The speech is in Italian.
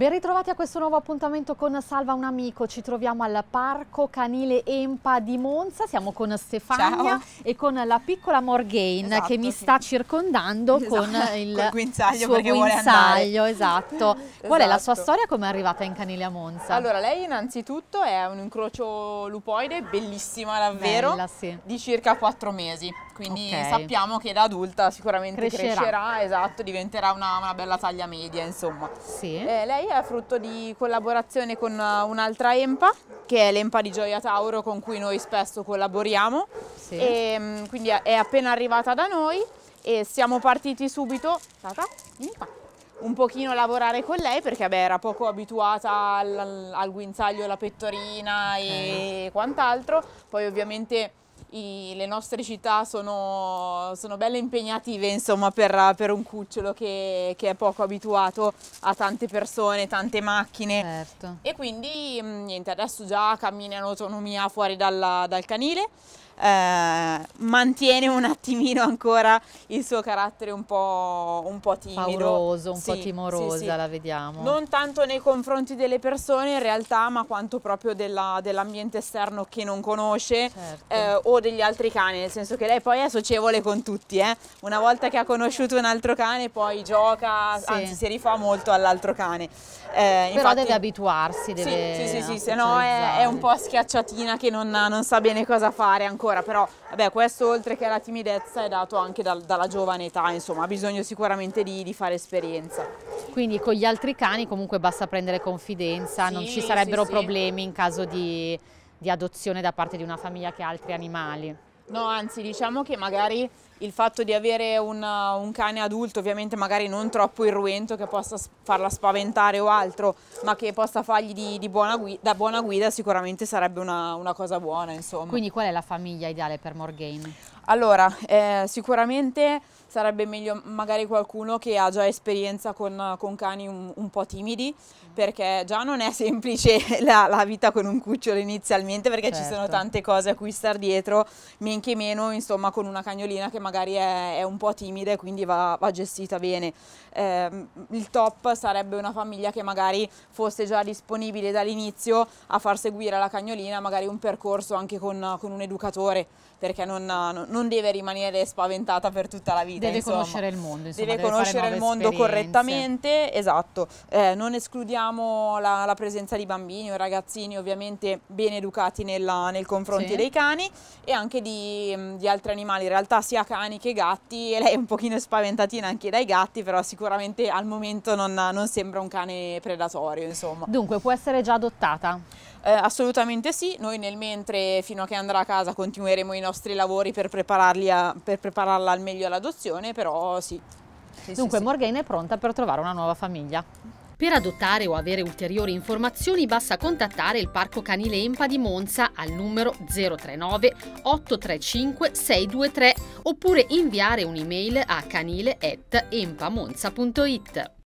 Ben ritrovati a questo nuovo appuntamento con Salva un amico. Ci troviamo al Parco Canile Empa di Monza. Siamo con Stefania Ciao. e con la piccola Morgaine esatto, che mi sì. sta circondando esatto. con il Col guinzaglio suo guinzaglio. Esatto. esatto. Qual è la sua esatto. storia come è arrivata in Canile a Monza? Allora, lei innanzitutto è un incrocio lupoide, bellissima davvero, Bella, sì. di circa quattro mesi quindi okay. sappiamo che da adulta sicuramente crescerà, crescerà esatto, diventerà una, una, bella taglia media, insomma. Sì. Eh, lei è frutto di collaborazione con eh, un'altra EMPA, che è l'EMPA di Gioia Tauro con cui noi spesso collaboriamo, sì. e, ehm, quindi è appena arrivata da noi e siamo partiti subito, tata, vieni qua, un pochino lavorare con lei perché beh, era poco abituata al, al guinzaglio, alla pettorina okay. e quant'altro, poi ovviamente i, le nostre città sono, sono belle impegnative insomma, per, per, un cucciolo che, che, è poco abituato a tante persone, tante macchine. Certo. E quindi mm, niente, adesso già cammina in autonomia fuori dalla, dal canile eh, mantiene un attimino ancora il suo carattere un po', un po timido. Pauroso, un sì, po' timorosa, sì, sì. la vediamo. Non tanto nei confronti delle persone in realtà, ma quanto proprio dell'ambiente dell esterno che non conosce certo. eh, o degli altri cani, nel senso che lei poi è socievole con tutti. Eh. Una volta che ha conosciuto un altro cane poi gioca, anzi si rifà molto all'altro cane. Eh, Però infatti, deve abituarsi, deve... Sì, sì, sì, se no è, è, un po' schiacciatina che non, non sa bene cosa fare ancora ancora, però vabbè, questo oltre che alla timidezza è dato anche dal, dalla giovane età, insomma ha bisogno sicuramente di, di, fare esperienza. Quindi con gli altri cani comunque basta prendere confidenza, sì, non ci sarebbero sì, problemi in caso di, di adozione da parte di una famiglia che ha altri animali. No, anzi diciamo che magari il fatto di avere un, uh, un, cane adulto, ovviamente magari non troppo irruento, che possa farla spaventare o altro, ma che possa fargli di, di buona guida, da buona guida sicuramente sarebbe una, una cosa buona. Insomma. Quindi qual è la famiglia ideale per Morgane? Allora, eh, sicuramente sarebbe meglio magari qualcuno che ha già esperienza con, con cani un, un, po' timidi, perché già non è semplice la, la vita con un cucciolo inizialmente, perché certo. ci sono certo. tante cose a cui star dietro, men che meno insomma con una cagnolina che magari magari è, è un po' timida e quindi va, va gestita bene. Eh, il top sarebbe una famiglia che magari fosse già disponibile dall'inizio a far seguire la cagnolina magari un percorso anche con, con un educatore perché non, non, deve rimanere spaventata per tutta la vita. Deve insomma. conoscere il mondo, insomma, deve, deve conoscere il mondo esperienze. correttamente, esatto. Eh, non escludiamo la, la, presenza di bambini o ragazzini ovviamente ben educati nella, nel confronto sì. dei cani e anche di, di altri animali, in realtà sia cani cani che gatti e lei è un pochino spaventatina anche dai gatti, però sicuramente al momento non, non sembra un cane predatorio, insomma. Dunque, può essere già adottata? Eh, assolutamente sì, noi nel mentre fino a che andrà a casa continueremo i nostri lavori per, a, per prepararla al meglio all'adozione, però sì. sì Dunque sì, Morgana sì. è pronta per trovare una nuova famiglia. Per adottare o avere ulteriori informazioni basta contattare il Parco Canile Empa di Monza al numero 039 835 623 oppure inviare un'email a canile.empamonza.it.